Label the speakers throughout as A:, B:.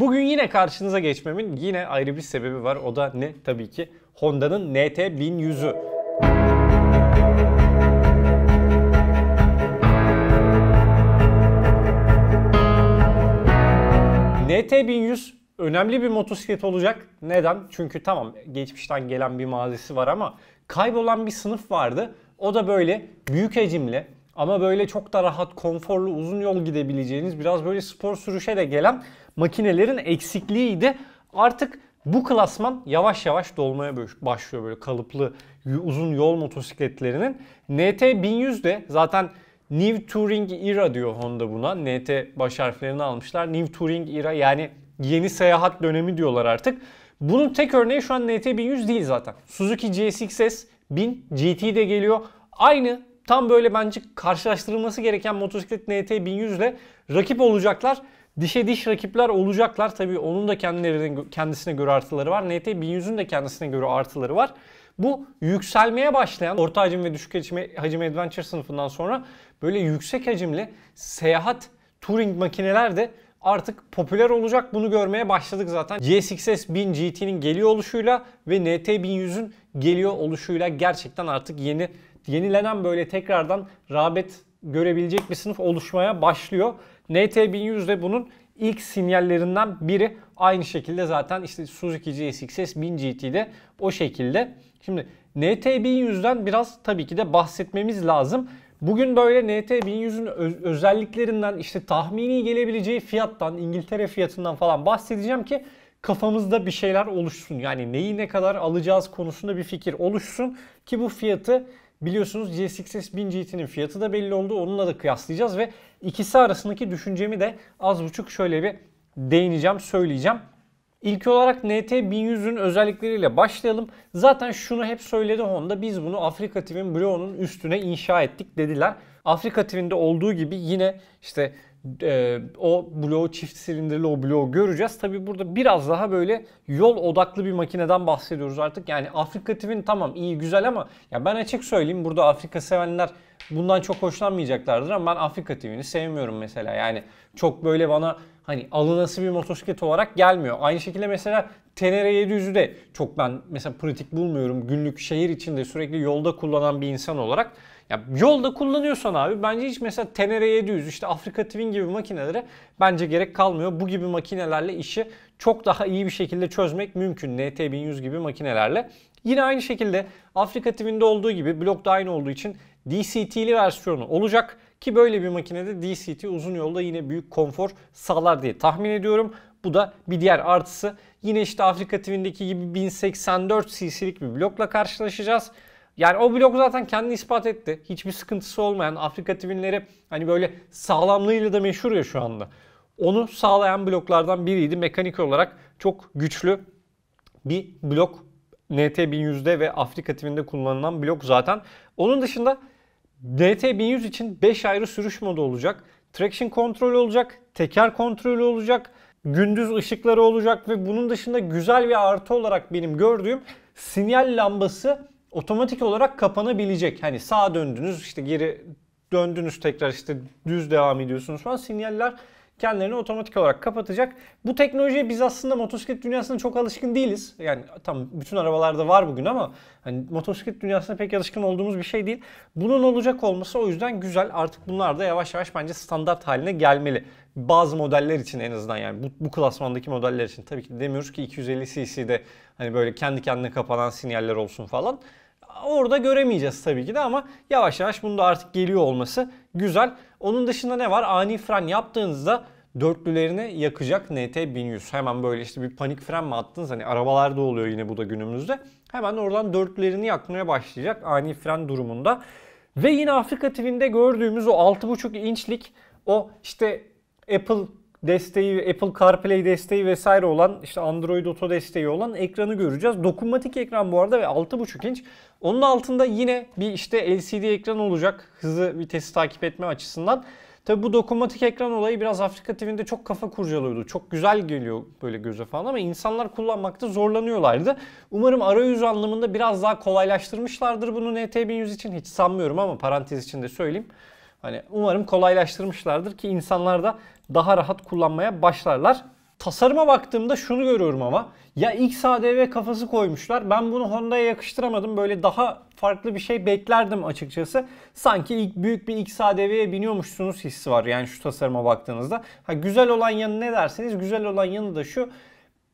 A: Bugün yine karşınıza geçmemin yine ayrı bir sebebi var. O da ne? Tabii ki Honda'nın NT1100'ü. NT1100 önemli bir motosiklet olacak. Neden? Çünkü tamam geçmişten gelen bir mazisi var ama kaybolan bir sınıf vardı. O da böyle büyük hacimli, ama böyle çok da rahat, konforlu, uzun yol gidebileceğiniz biraz böyle spor sürüşe de gelen makinelerin eksikliğiydi. Artık bu klasman yavaş yavaş dolmaya başlıyor böyle kalıplı uzun yol motosikletlerinin. NT 1100 de zaten New Touring Era diyor Honda buna. NT baş harflerini almışlar. New Touring Era yani yeni seyahat dönemi diyorlar artık. Bunun tek örneği şu an NT 1100 değil zaten. Suzuki GSX-S 1000 GT de geliyor. Aynı tam böyle bence karşılaştırılması gereken motosiklet NT 1100 ile rakip olacaklar. Dişe diş rakipler olacaklar. Tabii onun da kendilerinin kendisine göre artıları var. NT 1100'ün de kendisine göre artıları var. Bu yükselmeye başlayan orta hacim ve düşük hacim, hacim adventure sınıfından sonra böyle yüksek hacimli seyahat touring makineler de artık popüler olacak. Bunu görmeye başladık zaten. GSX-S 1000 GT'nin geliyor oluşuyla ve NT 1100'ün geliyor oluşuyla gerçekten artık yeni yenilenen böyle tekrardan rağbet görebilecek bir sınıf oluşmaya başlıyor. NT1100 de bunun ilk sinyallerinden biri. Aynı şekilde zaten işte Suzuki GSX-S 1000 de o şekilde. Şimdi NT1100'den biraz tabii ki de bahsetmemiz lazım. Bugün böyle NT1100'ün özelliklerinden işte tahmini gelebileceği fiyattan, İngiltere fiyatından falan bahsedeceğim ki kafamızda bir şeyler oluşsun. Yani neyi ne kadar alacağız konusunda bir fikir oluşsun ki bu fiyatı Biliyorsunuz GSX-S 1000 GT'nin fiyatı da belli oldu. Onunla da kıyaslayacağız ve ikisi arasındaki düşüncemi de az buçuk şöyle bir değineceğim, söyleyeceğim. İlk olarak NT1100'ün özellikleriyle başlayalım. Zaten şunu hep söyledi Honda. Biz bunu Afrika TV'nin bloğunun üstüne inşa ettik dediler. Afrika TV'nde olduğu gibi yine işte e, o bloğu çift silindirli o bloğu göreceğiz. Tabi burada biraz daha böyle yol odaklı bir makineden bahsediyoruz artık. Yani Afrika TV'nin tamam iyi güzel ama ya ben açık söyleyeyim burada Afrika sevenler bundan çok hoşlanmayacaklardır ama ben Afrika TV'ni sevmiyorum mesela. Yani çok böyle bana hani alınası bir motosiklet olarak gelmiyor. Aynı şekilde mesela Tenere 700'ü de çok ben mesela pratik bulmuyorum. Günlük şehir içinde sürekli yolda kullanan bir insan olarak. Ya yolda kullanıyorsan abi bence hiç mesela Tenere 700 işte Afrika Twin gibi makinelere bence gerek kalmıyor. Bu gibi makinelerle işi çok daha iyi bir şekilde çözmek mümkün. NT1100 gibi makinelerle. Yine aynı şekilde Afrika Twin'de olduğu gibi blok da aynı olduğu için DCT'li versiyonu olacak. Ki böyle bir makinede DCT uzun yolda yine büyük konfor sağlar diye tahmin ediyorum. Bu da bir diğer artısı. Yine işte Afrika TV'ndeki gibi 1084 cc'lik bir blokla karşılaşacağız. Yani o blok zaten kendini ispat etti. Hiçbir sıkıntısı olmayan Afrika Twin'leri hani böyle sağlamlığıyla da meşhur ya şu anda. Onu sağlayan bloklardan biriydi. Mekanik olarak çok güçlü bir blok NT1100'de ve Afrika Twin'de kullanılan blok zaten. Onun dışında DT1100 için 5 ayrı sürüş modu olacak. Traction kontrol olacak, teker kontrolü olacak, gündüz ışıkları olacak ve bunun dışında güzel bir artı olarak benim gördüğüm sinyal lambası otomatik olarak kapanabilecek. Hani sağa döndünüz işte geri döndünüz tekrar işte düz devam ediyorsunuz falan sinyaller kendilerini otomatik olarak kapatacak. Bu teknolojiye biz aslında motosiklet dünyasında çok alışkın değiliz. Yani tam bütün arabalarda var bugün ama hani motosiklet dünyasında pek alışkın olduğumuz bir şey değil. Bunun olacak olması o yüzden güzel. Artık bunlar da yavaş yavaş bence standart haline gelmeli. Bazı modeller için en azından yani bu, bu klasmandaki modeller için. Tabii ki demiyoruz ki 250 cc'de hani böyle kendi kendine kapanan sinyaller olsun falan orada göremeyeceğiz tabii ki de ama yavaş yavaş bunda artık geliyor olması güzel. Onun dışında ne var? Ani fren yaptığınızda dörtlülerini yakacak NT1100. Hemen böyle işte bir panik fren mi attınız? Hani arabalarda oluyor yine bu da günümüzde. Hemen oradan dörtlülerini yakmaya başlayacak ani fren durumunda. Ve yine Afrika TV'nde gördüğümüz o 6.5 inçlik o işte Apple desteği, Apple CarPlay desteği vesaire olan, işte Android Auto desteği olan ekranı göreceğiz. Dokunmatik ekran bu arada ve 6.5 inç. Onun altında yine bir işte LCD ekran olacak hızı vitesi takip etme açısından. Tabi bu dokunmatik ekran olayı biraz Afrika TV'nde çok kafa kurcalıyordu. Çok güzel geliyor böyle göze falan ama insanlar kullanmakta zorlanıyorlardı. Umarım arayüz anlamında biraz daha kolaylaştırmışlardır bunu NT1100 için. Hiç sanmıyorum ama parantez içinde söyleyeyim. Hani umarım kolaylaştırmışlardır ki insanlar da daha rahat kullanmaya başlarlar. Tasarıma baktığımda şunu görüyorum ama ya XADV kafası koymuşlar. Ben bunu Honda'ya yakıştıramadım. Böyle daha farklı bir şey beklerdim açıkçası. Sanki ilk büyük bir XADV'ye biniyormuşsunuz hissi var yani şu tasarıma baktığınızda. Ha, güzel olan yanı ne derseniz güzel olan yanı da şu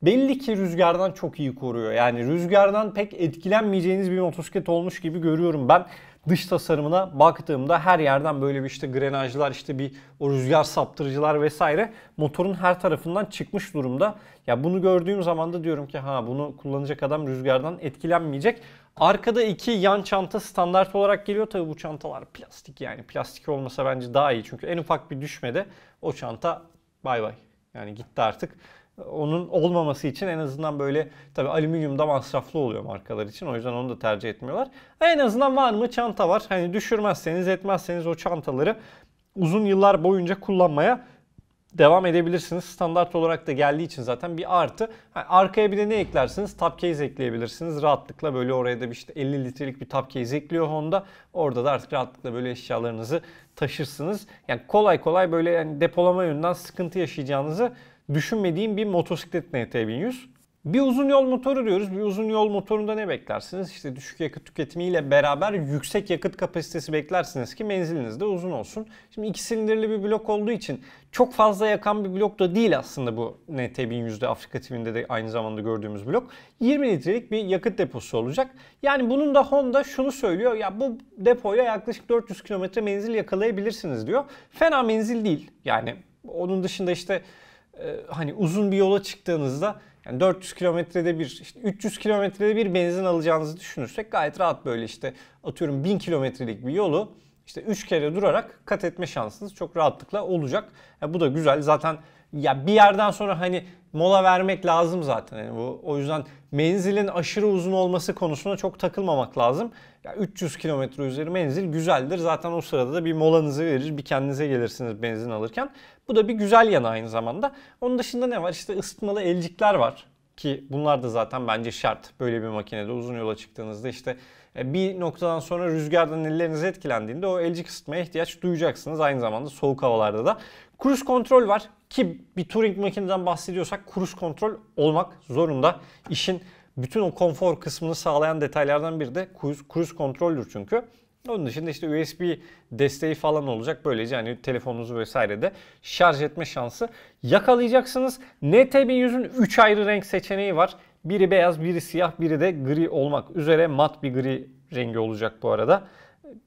A: belli ki rüzgardan çok iyi koruyor. Yani rüzgardan pek etkilenmeyeceğiniz bir motosiklet olmuş gibi görüyorum ben. Dış tasarımına baktığımda her yerden böyle bir işte grenajlar, işte bir o rüzgar saptırıcılar vesaire motorun her tarafından çıkmış durumda. Ya bunu gördüğüm zaman da diyorum ki ha bunu kullanacak adam rüzgardan etkilenmeyecek. Arkada iki yan çanta standart olarak geliyor. Tabii bu çantalar plastik yani. Plastik olmasa bence daha iyi. Çünkü en ufak bir düşmede o çanta bay bay. Yani gitti artık onun olmaması için en azından böyle tabi alüminyum da masraflı oluyor markalar için. O yüzden onu da tercih etmiyorlar. En azından var mı çanta var. Hani düşürmezseniz etmezseniz o çantaları uzun yıllar boyunca kullanmaya devam edebilirsiniz. Standart olarak da geldiği için zaten bir artı. arkaya bir de ne eklersiniz? Top case ekleyebilirsiniz. Rahatlıkla böyle oraya da bir işte 50 litrelik bir top case ekliyor Honda. Orada da artık rahatlıkla böyle eşyalarınızı taşırsınız. Yani kolay kolay böyle yani depolama yönünden sıkıntı yaşayacağınızı düşünmediğim bir motosiklet NT1100. Bir uzun yol motoru diyoruz. Bir uzun yol motorunda ne beklersiniz? İşte düşük yakıt tüketimiyle beraber yüksek yakıt kapasitesi beklersiniz ki menziliniz de uzun olsun. Şimdi iki silindirli bir blok olduğu için çok fazla yakan bir blok da değil aslında bu NT1100'de Afrika TV'nde de aynı zamanda gördüğümüz blok. 20 litrelik bir yakıt deposu olacak. Yani bunun da Honda şunu söylüyor. Ya bu depoya yaklaşık 400 kilometre menzil yakalayabilirsiniz diyor. Fena menzil değil. Yani onun dışında işte e, hani uzun bir yola çıktığınızda yani 400 kilometrede bir, işte 300 kilometrede bir benzin alacağınızı düşünürsek gayet rahat böyle işte atıyorum 1000 kilometrelik bir yolu işte 3 kere durarak kat etme şansınız çok rahatlıkla olacak. Yani bu da güzel. Zaten ya bir yerden sonra hani mola vermek lazım zaten. Yani bu o yüzden menzilin aşırı uzun olması konusuna çok takılmamak lazım. Ya 300 kilometre üzeri menzil güzeldir. Zaten o sırada da bir molanızı verir, bir kendinize gelirsiniz benzin alırken. Bu da bir güzel yanı aynı zamanda. Onun dışında ne var? İşte ısıtmalı elcikler var. Ki bunlar da zaten bence şart. Böyle bir makinede uzun yola çıktığınızda işte e, bir noktadan sonra rüzgardan elleriniz etkilendiğinde o elcik ısıtmaya ihtiyaç duyacaksınız. Aynı zamanda soğuk havalarda da. Cruise kontrol var ki bir touring makineden bahsediyorsak cruise kontrol olmak zorunda. İşin bütün o konfor kısmını sağlayan detaylardan biri de cruise, kontroldür çünkü. Onun dışında işte USB desteği falan olacak. Böylece hani telefonunuzu vesaire de şarj etme şansı yakalayacaksınız. NT1100'ün 3 ayrı renk seçeneği var. Biri beyaz, biri siyah, biri de gri olmak üzere mat bir gri rengi olacak bu arada.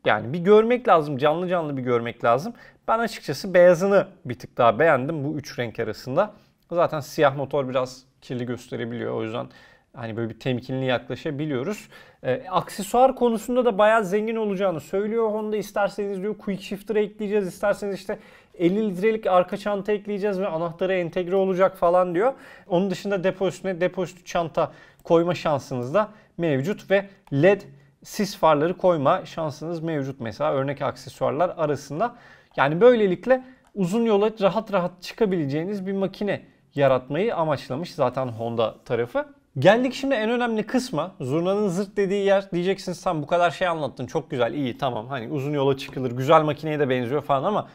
A: Yani bir görmek lazım, canlı canlı bir görmek lazım. Ben açıkçası beyazını bir tık daha beğendim bu üç renk arasında. Zaten siyah motor biraz kirli gösterebiliyor. O yüzden Hani böyle bir temkinli yaklaşabiliyoruz. E, aksesuar konusunda da bayağı zengin olacağını söylüyor Honda. İsterseniz diyor quick shifter ekleyeceğiz, isterseniz işte 50 litrelik arka çanta ekleyeceğiz ve anahtarı entegre olacak falan diyor. Onun dışında depo üstüne depo üstü çanta koyma şansınız da mevcut ve led sis farları koyma şansınız mevcut mesela örnek aksesuarlar arasında. Yani böylelikle uzun yola rahat rahat çıkabileceğiniz bir makine yaratmayı amaçlamış zaten Honda tarafı. Geldik şimdi en önemli kısma. Zurnanın zırt dediği yer. Diyeceksiniz sen bu kadar şey anlattın. Çok güzel, iyi, tamam. Hani uzun yola çıkılır. Güzel makineye de benziyor falan ama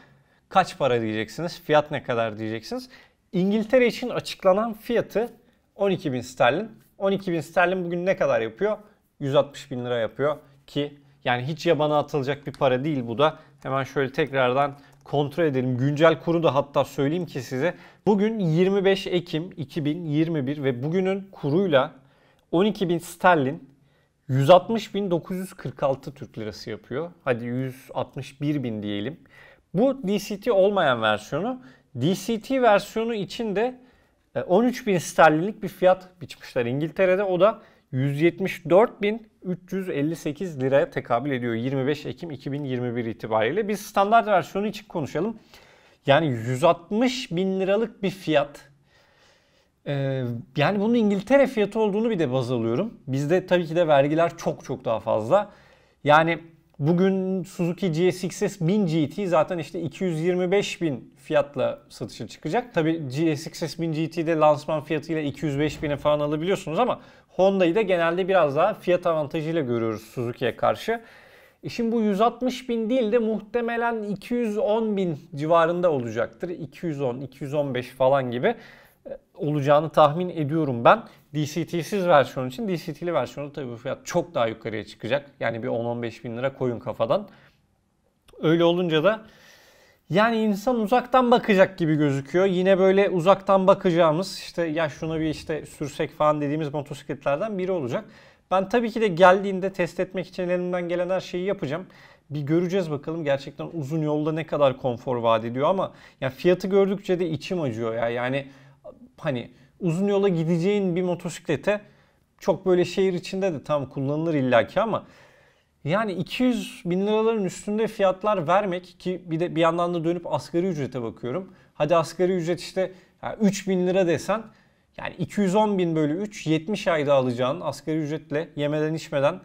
A: kaç para diyeceksiniz? Fiyat ne kadar diyeceksiniz? İngiltere için açıklanan fiyatı 12.000 sterlin. 12.000 sterlin bugün ne kadar yapıyor? 160 bin lira yapıyor ki yani hiç yabana atılacak bir para değil bu da. Hemen şöyle tekrardan kontrol edelim. Güncel kuru da hatta söyleyeyim ki size. Bugün 25 Ekim 2021 ve bugünün kuruyla 12.000 sterlin 160.946 Türk lirası yapıyor. Hadi 161.000 diyelim. Bu DCT olmayan versiyonu. DCT versiyonu için de 13.000 e, sterlinlik bir fiyat biçmişler İngiltere'de. O da 174.358 liraya tekabül ediyor 25 Ekim 2021 itibariyle. Biz standart versiyonu için konuşalım. Yani 160 bin liralık bir fiyat. Ee, yani bunun İngiltere fiyatı olduğunu bir de baz alıyorum. Bizde tabii ki de vergiler çok çok daha fazla. Yani bugün Suzuki GSX-S 1000 GT zaten işte 225 bin fiyatla satışa çıkacak. Tabii GSX-S 1000 GT'de lansman fiyatıyla 205 bine falan alabiliyorsunuz ama Honda'yı da genelde biraz daha fiyat avantajıyla görüyoruz Suzuki'ye karşı. İşin bu 160 bin değil de muhtemelen 210 bin civarında olacaktır. 210, 215 falan gibi e, olacağını tahmin ediyorum ben. DCT'siz versiyon için DCT'li versiyonu tabii bu fiyat çok daha yukarıya çıkacak. Yani bir 10-15 bin lira koyun kafadan. Öyle olunca da yani insan uzaktan bakacak gibi gözüküyor. Yine böyle uzaktan bakacağımız işte ya şuna bir işte sürsek falan dediğimiz motosikletlerden biri olacak. Ben tabii ki de geldiğinde test etmek için elimden gelen her şeyi yapacağım. Bir göreceğiz bakalım gerçekten uzun yolda ne kadar konfor vaat ediyor ama ya fiyatı gördükçe de içim acıyor ya. Yani hani uzun yola gideceğin bir motosiklete çok böyle şehir içinde de tam kullanılır illaki ama yani 200 bin liraların üstünde fiyatlar vermek ki bir de bir yandan da dönüp asgari ücrete bakıyorum. Hadi asgari ücret işte yani 3 bin lira desen yani 210 bin bölü 3 70 ayda alacağın asgari ücretle yemeden içmeden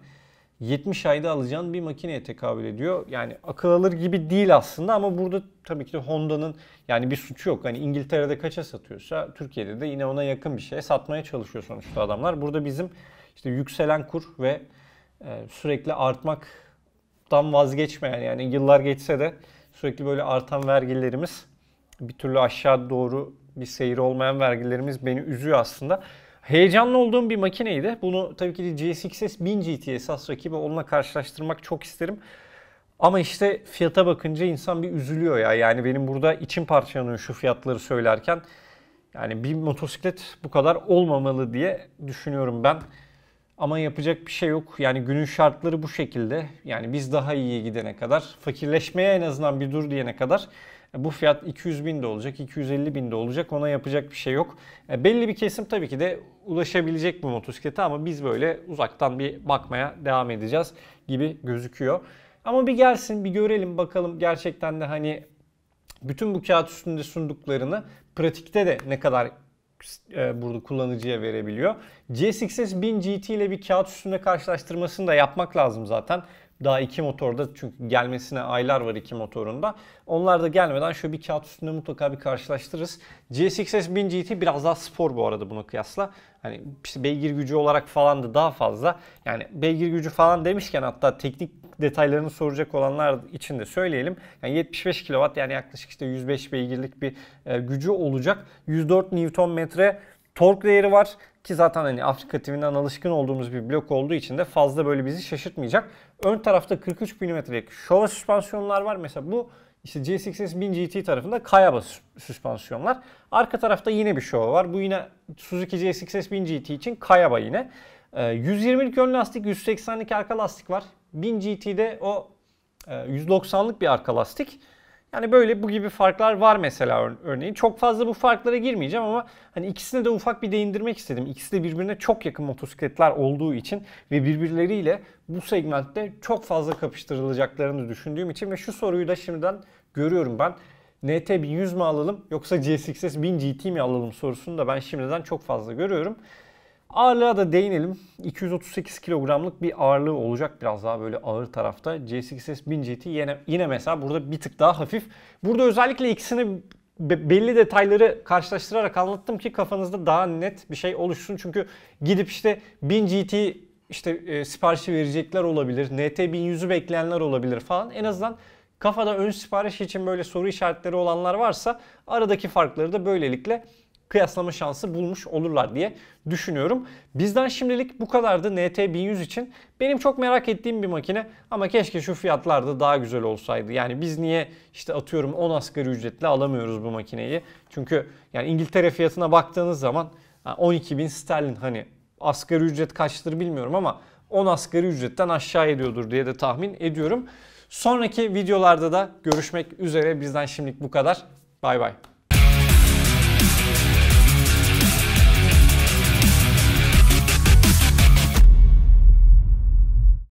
A: 70 ayda alacağın bir makineye tekabül ediyor. Yani akıl alır gibi değil aslında ama burada tabii ki de Honda'nın yani bir suçu yok. Hani İngiltere'de kaça satıyorsa Türkiye'de de yine ona yakın bir şey satmaya çalışıyor sonuçta adamlar. Burada bizim işte yükselen kur ve e, sürekli artmaktan vazgeçmeyen yani yıllar geçse de sürekli böyle artan vergilerimiz bir türlü aşağı doğru bir seyir olmayan vergilerimiz beni üzüyor aslında. Heyecanlı olduğum bir makineydi. Bunu tabii ki de GSX s 1000 GT esas rakibi onunla karşılaştırmak çok isterim. Ama işte fiyata bakınca insan bir üzülüyor ya. Yani benim burada içim parçalanıyor şu fiyatları söylerken. Yani bir motosiklet bu kadar olmamalı diye düşünüyorum ben. Ama yapacak bir şey yok. Yani günün şartları bu şekilde. Yani biz daha iyiye gidene kadar, fakirleşmeye en azından bir dur diyene kadar e, bu fiyat 200 bin de olacak, 250 bin de olacak. Ona yapacak bir şey yok. E, belli bir kesim tabii ki de ulaşabilecek bu motosiklete ama biz böyle uzaktan bir bakmaya devam edeceğiz gibi gözüküyor. Ama bir gelsin, bir görelim bakalım gerçekten de hani bütün bu kağıt üstünde sunduklarını pratikte de ne kadar e, burada kullanıcıya verebiliyor. GSX-S 1000 GT ile bir kağıt üstünde karşılaştırmasını da yapmak lazım zaten. Daha iki motorda çünkü gelmesine aylar var iki motorunda. Onlar da gelmeden şöyle bir kağıt üstünde mutlaka bir karşılaştırırız. GSX-S 1000 GT biraz daha spor bu arada buna kıyasla. Hani işte beygir gücü olarak falan da daha fazla. Yani beygir gücü falan demişken hatta teknik detaylarını soracak olanlar için de söyleyelim. Yani 75 kW yani yaklaşık işte 105 beygirlik bir e, gücü olacak. 104 Nm tork değeri var ki zaten hani Afrika TV'den alışkın olduğumuz bir blok olduğu için de fazla böyle bizi şaşırtmayacak. Ön tarafta 43 mm'lik şova süspansiyonlar var. Mesela bu işte C6S 1000 GT tarafında Kayaba süspansiyonlar. Arka tarafta yine bir şova var. Bu yine Suzuki C6S 1000 GT için Kayaba yine. 120'lik e, ön lastik, 182 arka lastik var. 1000 GT'de o 190'lık e, bir arka lastik. Yani böyle bu gibi farklar var mesela örneğin. Çok fazla bu farklara girmeyeceğim ama hani ikisine de ufak bir değindirmek istedim. İkisi de birbirine çok yakın motosikletler olduğu için ve birbirleriyle bu segmentte çok fazla kapıştırılacaklarını düşündüğüm için ve şu soruyu da şimdiden görüyorum ben. NT 1100 mi alalım yoksa GSX-S 1000 GT mi alalım sorusunu da ben şimdiden çok fazla görüyorum. Ağırlığa da değinelim. 238 kilogramlık bir ağırlığı olacak biraz daha böyle ağır tarafta. C8S 1000 GT yine, yine mesela burada bir tık daha hafif. Burada özellikle ikisini belli detayları karşılaştırarak anlattım ki kafanızda daha net bir şey oluşsun. Çünkü gidip işte 1000 GT işte e, siparişi verecekler olabilir. NT 1100'ü bekleyenler olabilir falan. En azından kafada ön sipariş için böyle soru işaretleri olanlar varsa aradaki farkları da böylelikle kıyaslama şansı bulmuş olurlar diye düşünüyorum. Bizden şimdilik bu kadardı NT1100 için. Benim çok merak ettiğim bir makine ama keşke şu fiyatlar da daha güzel olsaydı. Yani biz niye işte atıyorum 10 asgari ücretle alamıyoruz bu makineyi? Çünkü yani İngiltere fiyatına baktığınız zaman 12.000 sterlin hani asgari ücret kaçtır bilmiyorum ama 10 asgari ücretten aşağı ediyordur diye de tahmin ediyorum. Sonraki videolarda da görüşmek üzere. Bizden şimdilik bu kadar. Bay bay.